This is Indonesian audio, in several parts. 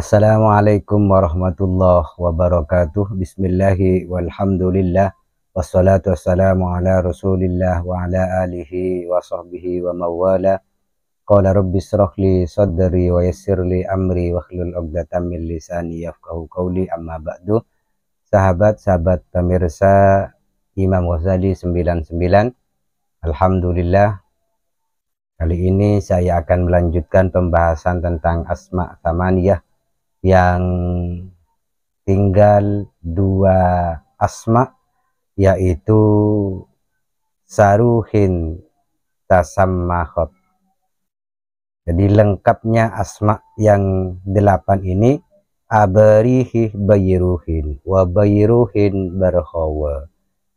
Assalamualaikum warahmatullahi wabarakatuh. Bismillahi walhamdulillah. Wassalatu wassalamu ala rasulillah wa ala alihi wa sahbihi wa mawala. Qala rabbi israh li wa yassir amri wa khlul uqdatan min lisani yafqahu qawli amma ba'du. Sahabat-sahabat pemirsa Imam Ghazali 99. Alhamdulillah Kali ini saya akan melanjutkan pembahasan tentang asma tamaniyah yang tinggal dua asma yaitu saruhin tasammahot jadi lengkapnya asma yang delapan ini abarihi bayiruhin wa bayiruhin barhawa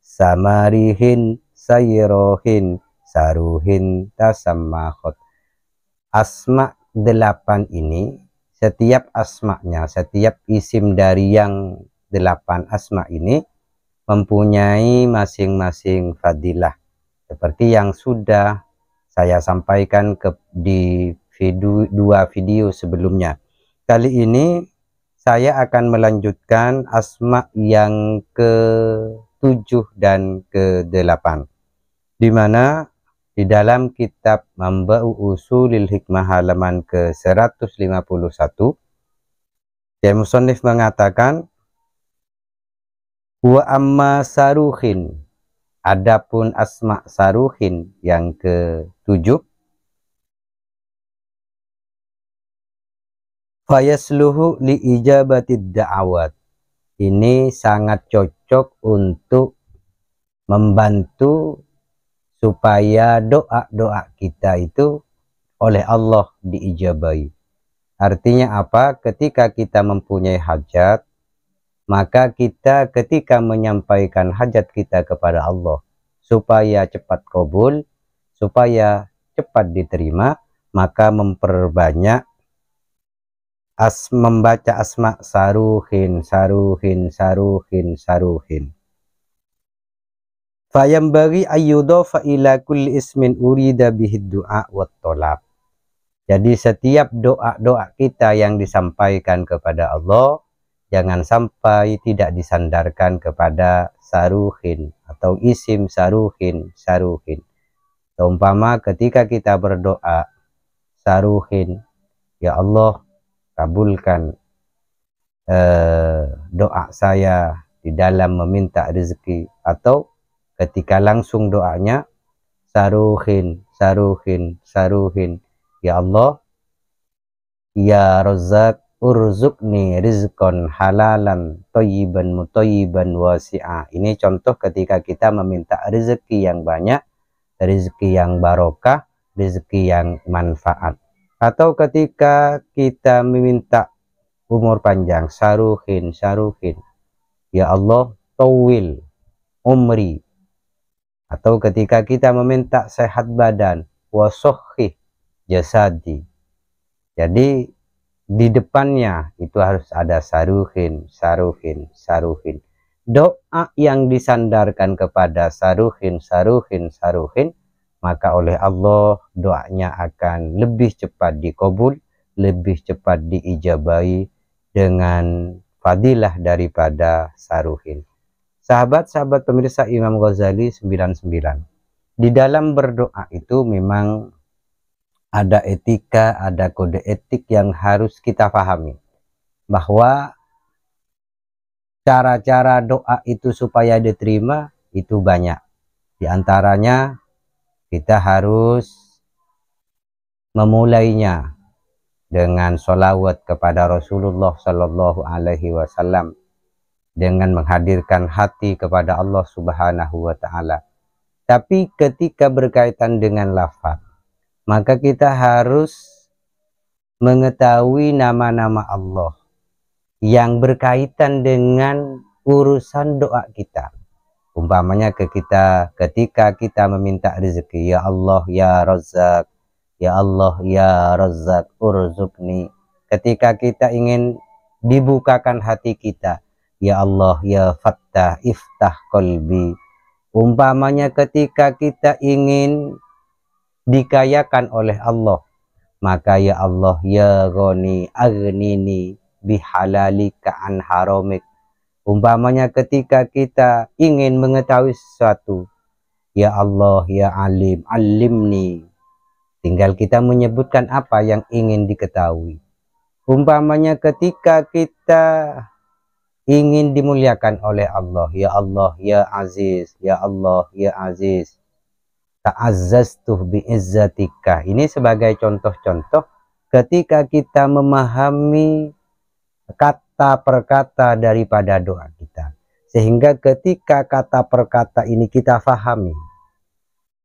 samarihin sayirohin saruhin tasammahot asma delapan ini setiap asma'nya, setiap isim dari yang delapan asma ini mempunyai masing-masing fadilah. Seperti yang sudah saya sampaikan ke, di video, dua video sebelumnya. Kali ini saya akan melanjutkan asma yang ke-7 dan ke-8. Di mana di dalam kitab Mamba'u Usulil Hikmah halaman ke-151 Syekh Musonif mengatakan wa amma saruhin adapun asma saruhin yang ke-7 fayasluhu li ijabatid da'awat ini sangat cocok untuk membantu supaya doa-doa kita itu oleh Allah diijabai. Artinya apa? Ketika kita mempunyai hajat, maka kita ketika menyampaikan hajat kita kepada Allah supaya cepat kabul, supaya cepat diterima, maka memperbanyak as membaca asma saruhin saruhin saruhin saruhin Fayambari ayyudofa ila kulli ismin urida bihid Jadi setiap doa-doa kita yang disampaikan kepada Allah, jangan sampai tidak disandarkan kepada saruhin atau isim saruhin, saruhin. Umpama ketika kita berdoa, saruhin, ya Allah kabulkan eh, doa saya di dalam meminta rezeki atau ketika langsung doanya saruhin saruhin saruhin ya Allah ya Razak urzukni rizkon halalan toyiban mutoyiban wasi'a ini contoh ketika kita meminta rezeki yang banyak rezeki yang barokah rezeki yang manfaat atau ketika kita meminta umur panjang saruhin saruhin ya Allah tawil umri atau ketika kita meminta sehat badan wasohi jasadi jadi di depannya itu harus ada saruhin saruhin saruhin doa yang disandarkan kepada saruhin saruhin saruhin maka oleh Allah doanya akan lebih cepat dikabul lebih cepat diijabai dengan fadilah daripada saruhin Sahabat-sahabat pemirsa Imam Ghazali 99. Di dalam berdoa itu memang ada etika, ada kode etik yang harus kita pahami. Bahwa cara-cara doa itu supaya diterima itu banyak. Di antaranya kita harus memulainya dengan sholawat kepada Rasulullah Shallallahu Alaihi Wasallam dengan menghadirkan hati kepada Allah Subhanahu wa taala. Tapi ketika berkaitan dengan lafaz, maka kita harus mengetahui nama-nama Allah yang berkaitan dengan urusan doa kita. Umpamanya ke kita ketika kita meminta rezeki, ya Allah ya Razzaq, ya Allah ya Razzaq urzuqni. Ketika kita ingin dibukakan hati kita, Ya Allah, Ya Fattah, Iftah Kolbi. Umpamanya ketika kita ingin dikayakan oleh Allah, maka Ya Allah, Ya Goni, Agnini, Bihalalika an haramik. Umpamanya ketika kita ingin mengetahui sesuatu, Ya Allah, Ya Alim, Alimni. Tinggal kita menyebutkan apa yang ingin diketahui. Umpamanya ketika kita ingin dimuliakan oleh Allah. Ya Allah, Ya Aziz, Ya Allah, Ya Aziz. Ta'azzastuh bi'izzatika. Ini sebagai contoh-contoh ketika kita memahami kata per daripada doa kita. Sehingga ketika kata per ini kita fahami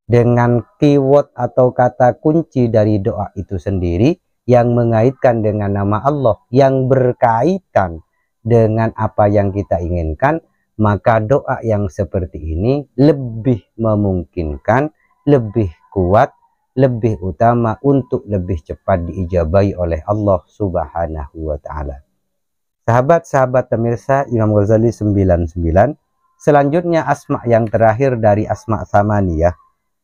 dengan keyword atau kata kunci dari doa itu sendiri yang mengaitkan dengan nama Allah yang berkaitan dengan apa yang kita inginkan, maka doa yang seperti ini lebih memungkinkan, lebih kuat, lebih utama untuk lebih cepat diijabahi oleh Allah Subhanahu wa taala. Sahabat-sahabat pemirsa Imam Ghazali 99, selanjutnya asma yang terakhir dari asma samaniyah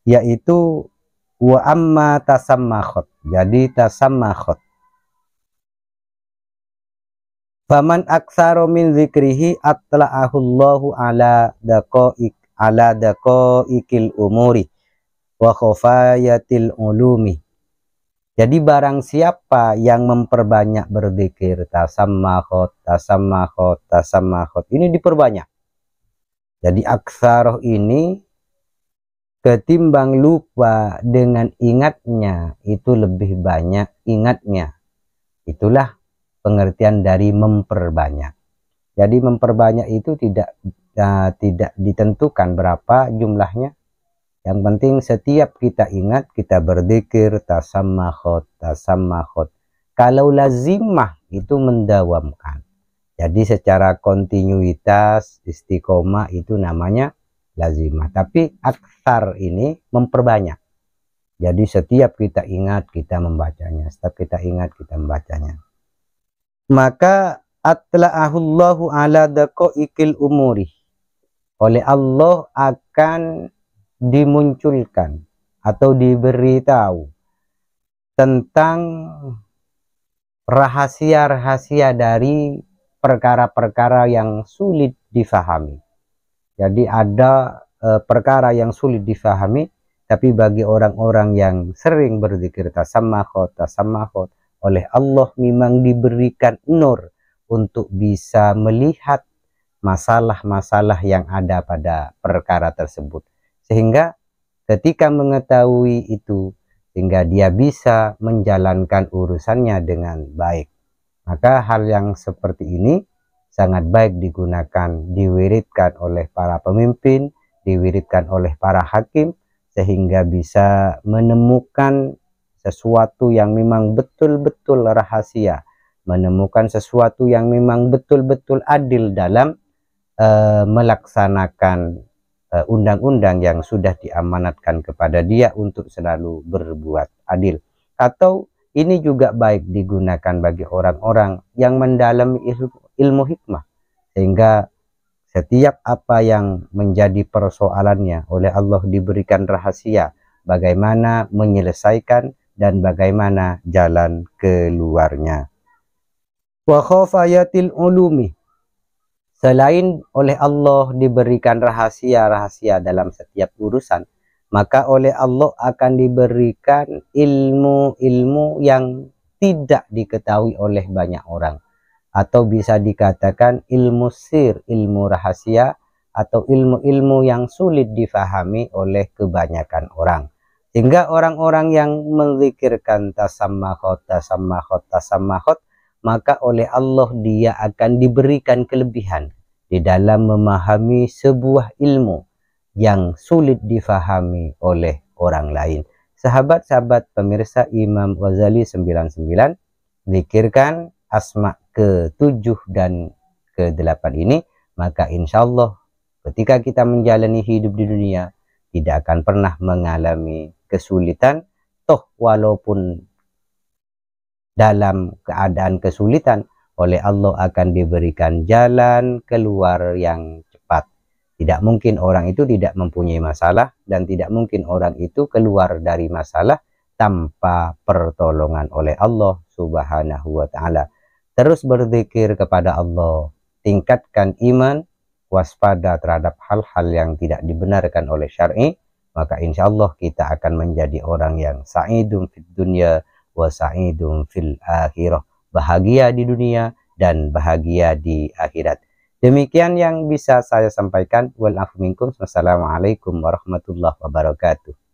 yaitu wa amma tasammakhot. Jadi tasammakhot Faman aksaro min zikrihi allahu ala daqaik ala daqaikil umuri wa khofayatil ulumi. Jadi barang siapa yang memperbanyak berzikir tasammahot tasammahot tasammahot ini diperbanyak. Jadi aksaroh ini ketimbang lupa dengan ingatnya itu lebih banyak ingatnya. Itulah pengertian dari memperbanyak. Jadi memperbanyak itu tidak uh, tidak ditentukan berapa jumlahnya. Yang penting setiap kita ingat kita berzikir tasamakhot tasamakhot. Kalau lazimah itu mendawamkan. Jadi secara kontinuitas istiqomah itu namanya lazimah. Tapi aksar ini memperbanyak. Jadi setiap kita ingat kita membacanya, setiap kita ingat kita membacanya maka atla'ahullahu ala ikil umuri oleh Allah akan dimunculkan atau diberitahu tentang rahasia-rahasia dari perkara-perkara yang sulit difahami. Jadi ada e, perkara yang sulit difahami, tapi bagi orang-orang yang sering berzikir tasamahot, tasamahot oleh Allah memang diberikan nur untuk bisa melihat masalah-masalah yang ada pada perkara tersebut. Sehingga ketika mengetahui itu, sehingga dia bisa menjalankan urusannya dengan baik. Maka hal yang seperti ini sangat baik digunakan, diwiridkan oleh para pemimpin, diwiridkan oleh para hakim, sehingga bisa menemukan sesuatu yang memang betul-betul rahasia, menemukan sesuatu yang memang betul-betul adil dalam uh, melaksanakan eh, undang-undang uh, yang sudah diamanatkan kepada dia untuk selalu berbuat adil. Atau ini juga baik digunakan bagi orang-orang yang mendalami ilmu, ilmu hikmah sehingga setiap apa yang menjadi persoalannya oleh Allah diberikan rahasia bagaimana menyelesaikan dan bagaimana jalan keluarnya. Wa khafayatil ulumi. Selain oleh Allah diberikan rahasia-rahasia dalam setiap urusan, maka oleh Allah akan diberikan ilmu-ilmu yang tidak diketahui oleh banyak orang atau bisa dikatakan ilmu sir, ilmu rahasia atau ilmu-ilmu yang sulit difahami oleh kebanyakan orang. Sehingga orang-orang yang menzikirkan tasamahot, tasamahot, tasamahot, maka oleh Allah dia akan diberikan kelebihan di dalam memahami sebuah ilmu yang sulit difahami oleh orang lain. Sahabat-sahabat pemirsa Imam Ghazali 99, pikirkan asma ke-7 dan ke-8 ini, maka insya Allah ketika kita menjalani hidup di dunia, tidak akan pernah mengalami kesulitan, toh walaupun dalam keadaan kesulitan, oleh Allah akan diberikan jalan keluar yang cepat. Tidak mungkin orang itu tidak mempunyai masalah dan tidak mungkin orang itu keluar dari masalah tanpa pertolongan oleh Allah Subhanahu wa taala. Terus berzikir kepada Allah, tingkatkan iman, waspada terhadap hal-hal yang tidak dibenarkan oleh syar'i maka insya Allah kita akan menjadi orang yang sa'idun fid dunya wa sa'idun fil akhirah bahagia di dunia dan bahagia di akhirat demikian yang bisa saya sampaikan wassalamualaikum warahmatullahi wabarakatuh